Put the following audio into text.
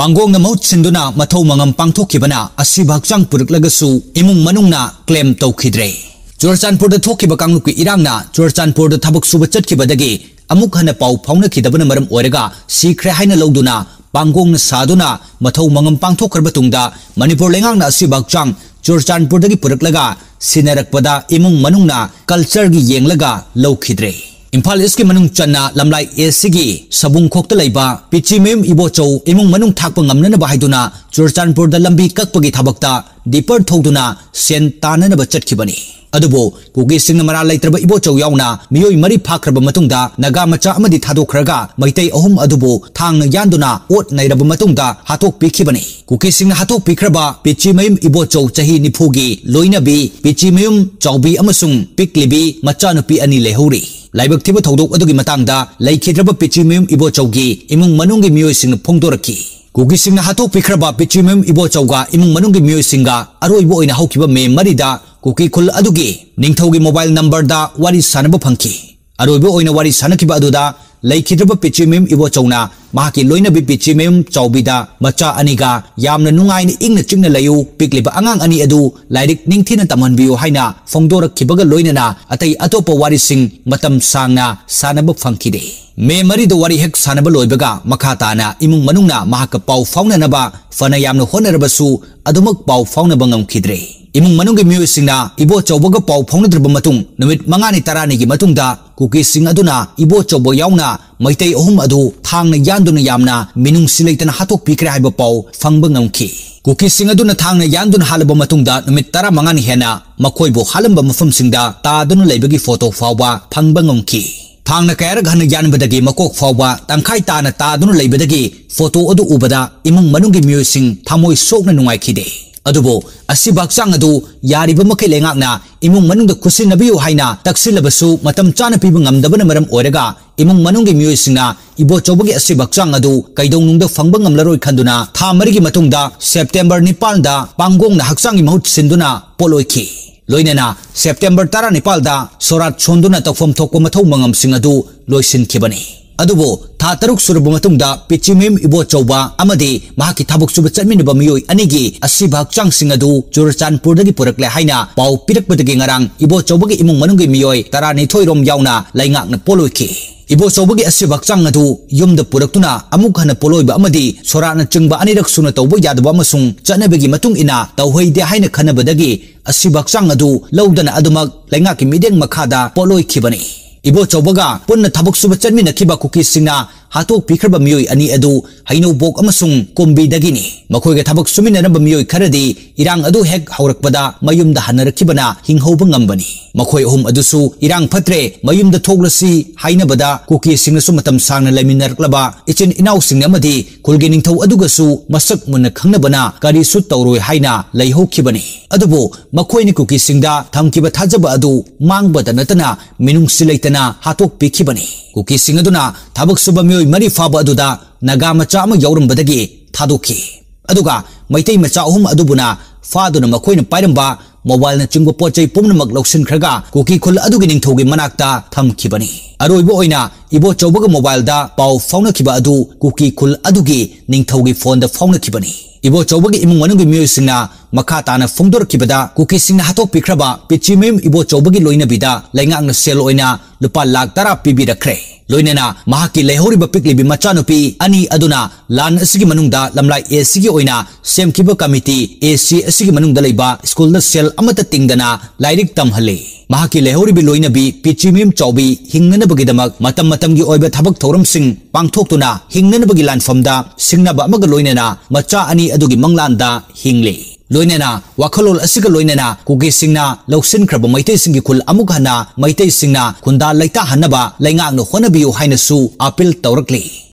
ꯄꯥꯡꯒꯣꯡꯅ ꯃꯍꯨꯠ ꯁꯤꯟꯗꯨꯅ ꯃꯊꯧ ꯃꯉꯝ ꯄꯥꯡꯊꯣꯛꯈꯤꯕꯅ ꯑꯁꯤꯕ ꯍꯛꯆꯥꯡ ꯄꯨꯔꯛꯂꯒꯁꯨ ꯏꯃꯨꯡ ꯃꯅꯨꯡꯅ ꯀ꯭ꯂꯦꯝ ꯇꯧꯈꯤꯗ꯭ꯔꯦ ꯆꯨꯔꯆꯥꯟꯄꯨꯔꯗ ꯊꯣꯛꯈꯤꯕ ꯀꯥꯡꯂꯨꯞꯀꯤ ꯏꯔꯥꯡꯅ ꯆꯨꯔꯆꯥꯟꯄꯨꯔꯗ ꯊꯕꯛ ꯁꯨꯕ ꯆꯠꯈꯤꯕꯗꯒꯤ ꯑꯃꯨꯛ ꯍꯟꯅ ꯄꯥꯎ ꯐꯥꯎꯅꯈꯤꯗꯕꯅ ꯃꯔꯝ ꯑꯣꯏꯔꯒ ꯁꯤꯈ꯭ꯔꯦ ꯍꯥꯏꯅ ꯂꯧꯗꯨꯅ ꯄꯥꯡꯒꯣꯡꯅ ꯁꯥꯗꯨꯅ ꯃꯊꯧ ꯃꯉꯝ ꯄꯥꯡꯊꯣꯛꯈ꯭ꯔ ꯃꯇꯨꯡꯗ ꯃꯅꯤꯄꯨꯔ ꯂꯩꯉꯥꯛꯅ ꯑꯁꯤꯕ ꯍꯛꯆꯥꯡ ꯆꯨꯔꯆꯥꯟꯄꯨꯔꯗꯒꯤ ꯄꯨꯔꯛꯂꯒ ꯁꯤꯟꯅꯔꯛꯄꯗ ꯏꯃꯨꯡ ꯃꯅꯨꯡꯅ ꯀꯜꯆꯔꯒꯤ ꯌꯦꯡꯂꯒ ꯂꯧꯈꯤꯗ꯭ꯔꯦ इम्फाल इसके मनुंग चन्ना लमलाई एसीगी सबुंग खोकत लैबा पिचिमेम इबोचो इमुंग मनुंग थाकप ngamnana बाहिदुना चुरचानपुर द लंबी ककपगी थाबकता दीपर थौदुना सेन तानन बचटखिबनी अदबो कुगी सिंग मरा लैत्रब इबोचो याउना मियोय मरी फाखरब मतुंगदा नगा मचा अमदि थादो खरगा मैते अहुम अदबो थांग यांदुना ओत नैरब मतुंगदा हाथोक पिखिबनी कुकी सिंग हाथोक पिखरबा पिचिमेम इबोचो चही निफुगी लोइनबी पिचिमेम चौबी अमसुंग पिकलिबी मचानुपी अनि लेहौरी ꯂꯥꯏꯕꯛ ꯊꯤꯕ ꯊꯧꯗꯣꯛ ꯑꯗꯨꯒꯤ ꯃꯇꯥꯡꯗ ꯂꯩꯈꯤꯗ꯭ꯔꯕ ꯄꯤꯆꯤꯃꯌꯨꯝ ꯏꯕꯣꯆꯧꯒꯤ ꯏꯃꯨꯡ ꯃꯅꯨꯡꯒꯤ ꯃꯤꯑꯣꯏꯁꯤꯡꯅ ꯐꯣꯡꯗꯣꯔꯛꯈꯤ ꯀꯨꯒꯤꯁꯤꯡꯅ ꯍꯥꯠꯇꯣꯛꯄꯤꯈ꯭ꯔꯕ ꯄꯤꯆꯤꯃꯌꯨꯝ ꯏꯕꯣꯆꯧꯒ ꯏꯃꯨꯡ ꯃꯅꯨꯡꯒꯤ ꯃꯤꯑꯣꯏꯁꯤꯡꯒ ꯑꯔꯣꯏꯕ ꯑꯣꯏꯅ ꯍꯧꯈꯤꯕ ꯃꯦ ꯃꯔꯤꯗ ꯀꯨꯀꯤ ꯈꯨꯜ ꯑꯗꯨꯒꯤ ꯅꯤꯡꯊꯧꯒꯤ ꯃꯣꯕꯥꯏꯜ ꯅꯝꯕꯔꯗ ꯋꯥꯔꯤ ꯁꯥꯟꯅꯕ ꯐꯪꯈꯤ ꯑꯔꯣꯏꯕ ꯑꯣꯏꯅ ꯋꯥꯔꯤ ꯁꯥꯟꯅꯈꯤꯕ ꯑꯗꯨꯗ ꯂꯩꯈꯤꯗ꯭ꯔꯕ ꯄꯤꯆꯤꯃꯤꯝ ꯏꯕꯣꯆꯧꯅ ꯃꯍꯥꯛꯀꯤ ꯂꯣꯏꯅꯕꯤ ꯄꯤꯆꯤꯃꯤꯝ ꯆꯥꯎꯕꯤꯗ ꯃꯆꯥ ꯑꯅꯤꯒ ꯌꯥꯝꯅ ꯅꯨꯡꯉꯥꯏꯅ ꯏꯪꯅ ꯆꯤꯛꯅ ꯂꯩꯌꯨ ꯄꯤꯛꯂꯤꯕ ꯑꯉꯥꯡ ꯑꯅꯤ ꯑꯗꯨ ꯂꯥꯏꯔꯤꯛ ꯅꯤꯡꯊꯤꯅ ꯇꯝꯍꯟꯕꯤꯌꯨ ꯍꯥꯏꯅ ꯐꯣꯡꯗꯣꯔꯛꯈꯤꯕꯒ ꯂꯣꯏꯅꯅ ꯑꯇꯩ ꯑꯇꯣꯞꯄ ꯋꯥꯔꯤꯁꯤꯡ ꯃꯇꯝ ꯁꯥꯡꯅ ꯁꯥꯟꯅꯕ ꯐꯪꯈꯤꯗꯦ ꯃꯦ ꯃꯔꯤꯗ ꯋꯥꯔꯤ ꯍꯦꯛ ꯁꯥꯟꯅꯕ ꯂꯣꯏꯕꯒ ꯃꯈꯥ ꯇꯥꯅ ꯏꯃꯨꯡ ꯃꯅꯨꯡꯅ ꯃꯍꯥꯛꯀ ꯄꯥꯎ ꯐꯥꯎꯅꯅꯕ ꯐꯅ ꯌꯥꯝꯅ ꯍꯣꯠꯅꯔꯕꯁꯨ ꯑꯗꯨꯃꯛ ꯄꯥꯎ ꯐꯥꯎꯅꯕ ꯉꯝꯈꯤꯗ꯭ꯔꯦ ꯏꯃꯨꯡ ꯃꯅꯨꯡꯒꯤ ꯃꯤꯑꯣꯏꯁꯤꯡꯅ ꯏꯕꯣꯆꯧꯕꯒ ꯄꯥꯎ ꯐꯥꯎꯅꯗ꯭ꯔꯕ ꯃꯇꯨꯡ ꯅꯨꯃꯤꯠ ꯃꯉꯥꯅꯤ ꯇꯔꯥꯅꯤꯒꯤ ꯃꯇꯨꯡꯗ ꯀꯨꯀꯤꯁꯤꯡ ꯑꯗꯨꯅ ꯏꯕꯣꯆꯧꯕ ꯌꯥꯎꯅ ꯃꯩꯇꯩ ꯑꯍꯨꯝ ꯑꯗꯨ ꯊꯥꯡꯅ ꯌꯥꯟꯗꯨꯅ ꯌꯥꯝꯅ ꯃꯤꯅꯨꯡꯁꯤ ꯂꯩꯇꯅ ꯍꯥꯠꯇꯣꯛꯄꯤꯈ꯭ꯔꯦ ꯍꯥꯏꯕ ꯄꯥꯎ ꯐꯪꯕ ꯉꯝꯈꯤ ꯀꯨꯀꯤꯁꯤꯡ ꯑꯗꯨꯅ ꯊꯥꯡꯅ ꯌꯥꯟꯗꯨꯅ ꯍꯥꯠꯂꯕ ꯃꯇꯨꯡꯗ ꯅꯨꯃꯤꯠ ꯇꯔꯥ ꯃꯉꯥꯅꯤ ꯍꯦꯟꯅ ꯃꯈꯣꯏꯕꯨ ꯍꯥꯠꯂꯝꯕ ꯃꯐꯝꯁꯤꯡꯗ ꯇꯥꯗꯨꯅ ꯂꯩꯕꯒꯤ ꯐꯣꯇꯣ ꯐꯥꯎꯕ ꯐꯪꯕ ꯉꯝꯈꯤ ꯊꯥꯡꯅ ꯀꯌꯥꯔꯛ ꯍꯟꯅ ꯌꯥꯟꯕꯗꯒꯤ ꯃꯀꯣꯛ ꯐꯥꯎꯕ ꯇꯪꯈꯥꯏ ꯇꯥꯅ ꯇꯥꯗꯨꯅ ꯂꯩꯕꯗꯒꯤ ꯐꯣꯇꯣ ꯑꯗꯨ ꯎꯕꯗ ꯏꯃꯨꯡ ꯃꯅꯨꯡꯒꯤ ꯃꯤꯑꯣꯏꯁꯤꯡ ꯊꯃꯣꯏ ꯁꯣꯛꯅ ꯅꯨꯡꯉꯥꯏꯈꯤꯗꯦ ꯑꯗꯨꯕꯨ ꯑꯁꯤꯕ ꯍꯛꯆꯥꯡ ꯑꯗꯨ ꯌꯥꯔꯤꯕ ꯃꯈꯩ ꯂꯩꯉꯥꯛꯅ ꯏꯃꯨꯡ ꯃꯅꯨꯡꯗ ꯈꯨꯠꯁꯤꯟꯅꯕꯤꯌꯨ ꯍꯥꯏꯅ ꯇꯛꯁꯤꯜꯂꯕꯁꯨ ꯃꯇꯝ ꯆꯥꯅ ꯄꯤꯕ ꯉꯝꯗꯕꯅ ꯃꯔꯝ ꯑꯣꯏꯔꯒ ꯏꯃꯨꯡ ꯃꯅꯨꯡꯒꯤ ꯃꯤꯑꯣꯏꯁꯤꯡꯅ ꯏꯕꯣꯆꯧꯕꯒꯤ ꯑꯁꯤꯕ ꯍꯛꯆꯥꯡ ꯑꯗꯨ ꯀꯩꯗꯧꯅꯨꯡꯗ ꯐꯪꯕ ꯉꯝꯂꯔꯣꯏ ꯈꯟꯗꯨꯅ ꯊꯥ ꯃꯔꯤꯒꯤ ꯃꯇꯨꯡꯗ ꯁꯦꯞꯇꯦꯝꯕꯔ ꯅꯤꯄꯥꯜꯗ ꯄꯥꯡꯒꯣꯡꯅ ꯍꯛꯆꯥꯡꯒꯤ ꯃꯍꯨꯠ ꯁꯤꯟꯗꯨꯅ ꯄꯣꯠꯂꯣꯏꯈꯤ ꯂꯣꯏꯅꯅ ꯁꯦꯞꯇꯦꯝꯕꯔ ꯇꯔꯥꯅꯤꯄꯥꯜꯗ ꯁꯣꯔꯥꯠ ꯁꯣꯟꯗꯨꯅ ꯇꯧꯐꯝ ꯊꯣꯛꯄ ꯃꯊꯧ ꯃꯉꯝꯁꯤꯡ ꯑꯗꯨ ꯂꯣꯏꯁꯤꯟꯈꯤꯕꯅꯤ ꯑꯗꯨꯕꯨ ꯊꯥ ꯇꯔꯨꯛ ꯁꯨꯔꯕ ꯃꯇꯨꯡꯗ ꯄꯤꯆꯤꯃꯤꯝ ꯏꯕꯣꯆꯧꯕ ꯑꯃꯗꯤ ꯃꯍꯥꯛꯀꯤ ꯊꯕꯛ ꯁꯨꯕ ꯆꯠꯃꯤꯟꯅꯕ ꯃꯤꯑꯣꯏ ꯑꯅꯤꯒꯤ ꯑꯁꯤꯕ ꯍꯛꯆꯥꯡꯁꯤꯡ ꯑꯗꯨ ꯆꯨꯔꯆꯥꯟꯄꯨꯔꯗꯒꯤ ꯄꯨꯔꯛꯂꯦ ꯍꯥꯏꯅ ꯄꯥꯎ ꯄꯤꯔꯛꯄꯗꯒꯤ ꯉꯔꯥꯡ ꯏꯕꯣꯆꯧꯕꯒꯤ ꯏꯃꯨꯡ ꯃꯅꯨꯡꯒꯤ ꯃꯤꯑꯣꯏ ꯇꯔꯥꯅꯤꯊꯣꯏꯔꯣꯝ ꯌꯥꯎꯅ ꯂꯩꯉꯥꯛꯅ ꯄꯣꯂꯣꯏꯈꯤ ꯏꯕꯣꯆꯧꯕꯒꯤ ꯑꯁꯤꯕ ꯍꯛꯆꯥꯡ ꯑꯗꯨ ꯌꯨꯝꯗ ꯄꯨꯔꯛꯇꯨꯅ ꯑꯃꯨꯛ ꯍꯟꯅ ꯄꯣꯂꯣꯏꯕ ꯑꯃꯗꯤ ꯁꯣꯔꯥꯠꯅ ꯆꯤꯡꯕ ꯑꯅꯤꯔꯛ ꯁꯨꯅ ꯇꯧꯕ ꯌꯥꯗꯕ ꯑꯃꯁꯨꯡ ꯆꯠꯅꯕꯤꯒꯤ ꯃꯇꯨꯡ ꯏꯟꯅ ꯇꯧꯍꯩꯗꯦ ꯍꯥꯏꯅ ꯈꯟꯅꯕꯗꯒꯤ ꯑꯁꯤꯕ ꯍꯛꯆꯥꯡ ꯑꯗꯨ ꯂꯧꯗꯅ ꯑꯗꯨꯃꯛ ꯂꯩꯉꯥꯛꯀꯤ ꯃꯤꯠꯌꯦꯡ ꯃꯈꯥꯗ ꯄꯣꯠꯂꯣꯏꯈꯤꯕꯅꯤ ibo chawbaga punna thabuk suba chanmi na khiba cookies singna ꯍꯥꯠꯇꯣꯛꯄꯤꯈ꯭ꯔꯕ ꯃꯤꯑꯣꯏ ꯑꯅꯤ ꯑꯗꯨ ꯍꯩꯅꯧꯕꯣꯛ ꯑꯃꯁꯨꯡ ꯀꯣꯝꯕꯤꯗꯒꯤꯅꯤ ꯃꯈꯣꯏꯒ ꯊꯕꯛ ꯁꯨꯃꯤꯟꯅꯔꯝꯕ ꯃꯤꯑꯣꯏ ꯈꯔꯗꯤ ꯏꯔꯥꯡ ꯑꯗꯨ ꯍꯦꯛ ꯍꯧꯔꯛꯄꯗ ꯃꯌꯨꯝꯗ ꯍꯟꯅꯔꯛꯈꯤꯕꯅ ꯍꯤꯡꯍꯧꯕ ꯉꯝꯕꯅꯤ ꯃꯈꯣꯏ ꯑꯍꯨꯝ ꯑꯗꯨꯁꯨ ꯏꯔꯥꯡ ꯐꯠꯇ꯭ꯔꯦ ꯃꯌꯨꯝꯗ ꯊꯣꯛꯂꯁꯤ ꯍꯥꯏꯅꯕꯗ ꯀꯨꯀꯤꯁꯤꯡꯅꯁꯨ ꯃꯇꯝ ꯁꯥꯡꯅ ꯂꯩꯃꯤꯟꯅꯔꯛꯂꯕ ꯏꯆꯤꯟ ꯏꯅꯥꯎꯁꯤꯡ ꯑꯃꯗꯤ ꯈꯨꯜꯒꯤ ꯅꯤꯡꯊꯧ ꯑꯗꯨꯒꯁꯨ ꯃꯁꯛ ꯃꯨꯟꯅ ꯈꯪꯅꯕꯅ ꯀꯔꯤꯁꯨ ꯇꯧꯔꯣꯏ ꯍꯥꯏꯅ ꯂꯩꯍꯧꯈꯤꯕꯅꯤ ꯑꯗꯨꯕꯨ ꯃꯈꯣꯏꯅ ꯀꯨꯀꯤꯁꯤꯡꯗ ꯊꯝꯈꯤꯕ ꯊꯥꯖꯕ ꯑꯗꯨ ꯃꯥꯡꯕꯗ ꯅꯠꯇꯅ ꯃꯤꯅꯨꯡꯁꯤ ꯂꯩꯇꯅ ꯍꯥꯠꯇꯣꯛꯄꯤꯈꯤꯕꯅꯤ ꯀꯨꯀꯤꯁꯤꯡ ꯑꯗꯨꯅ ꯊꯕꯛ ꯁꯨꯕ ꯃꯤꯑꯣꯏ ꯃꯔꯤ ꯐꯥꯕ ꯑꯗꯨꯗ ꯅꯒꯥ ꯃꯆꯥ ꯑꯃ ꯌꯥꯎꯔꯝꯕꯗꯒꯤ ꯊꯥꯗꯣꯛꯈꯤ ꯑꯗꯨꯒ ꯃꯩꯇꯩ ꯃꯆꯥ ꯑꯍꯨꯝ ꯑꯗꯨꯕꯨꯅ ꯐꯥꯗꯨꯅ ꯃꯈꯣꯏꯅ ꯄꯥꯏꯔꯝꯕ ꯃꯣꯕꯥꯏꯜꯅ ꯆꯤꯡꯕ ꯄꯣꯠ ꯆꯩ ꯄꯨꯝꯅꯃꯛ ꯂꯧꯁꯤꯟꯈ꯭ꯔꯒ ꯀꯨꯀꯤ ꯈꯨꯜ ꯑꯗꯨꯒꯤ ꯅꯤꯡꯊꯧꯒꯤ ꯃꯅꯥꯛꯇ ꯊꯝꯈꯤꯕꯅꯤ ꯑꯔꯣꯏꯕ ꯑꯣꯏꯅ ꯏꯕꯣꯆꯧꯕꯒ ꯃꯣꯕꯥꯏꯜꯗ ꯄꯥꯎ ꯐꯥꯎꯅꯈꯤꯕ ꯑꯗꯨ ꯀꯨꯀꯤ ꯈꯨꯜ ꯑꯗꯨꯒꯤ ꯅꯤꯡꯊꯧꯒꯤ ꯐꯣꯟꯗ ꯐꯥꯎꯅꯈꯤꯕꯅꯤ ꯏꯕꯣꯆꯧꯕꯒꯤ ꯏꯃꯨꯡ ꯃꯅꯨꯡꯒꯤ ꯃꯤꯑꯣꯏꯁꯤꯡꯅ ꯃꯈꯥ ꯇꯥꯅ ꯐꯣꯡꯗꯣꯔꯛꯈꯤꯕꯗ ꯀꯨꯀꯤꯁꯤꯡꯅ ꯍꯥꯠꯇꯣꯛꯄꯤꯈ꯭ꯔꯕ ꯄꯤꯆꯤꯃꯌꯨꯝ ꯏꯕꯣꯆꯧꯕꯒꯤ ꯂꯣꯏꯅꯕꯤꯗ ꯂꯩꯉꯥꯛꯅ ꯁꯦꯜ ꯑꯣꯏꯅ ꯂꯨꯄꯥ ꯂꯥꯈ ꯇꯔꯥ ꯄꯤꯕꯤꯔꯛꯈ꯭ꯔꯦ लोइनेना महाकी लेहोरी बपिकली बि मचानुपी अनि अदुना लान असि की मनुंगदा लमलाई एसी की स्कूल द सेल अमत तिंगदना लाइरिक तमहले महाकी लेहोरी बि लोइनबी चौबी हिंगनबगिदमक मतम मतम थोरम सिंह पांगथोकतुना हिंगनबगी लानफमदा सिंगनबा अमग लोइनेना मचा अनि अदुगी मंगलानदा loinena wakhalol asiga loinena kugi singna lausin khraba maitei singi khul amuk hana maitei singna khunda laita hanaba lainga no honabiu haina su apil taurakli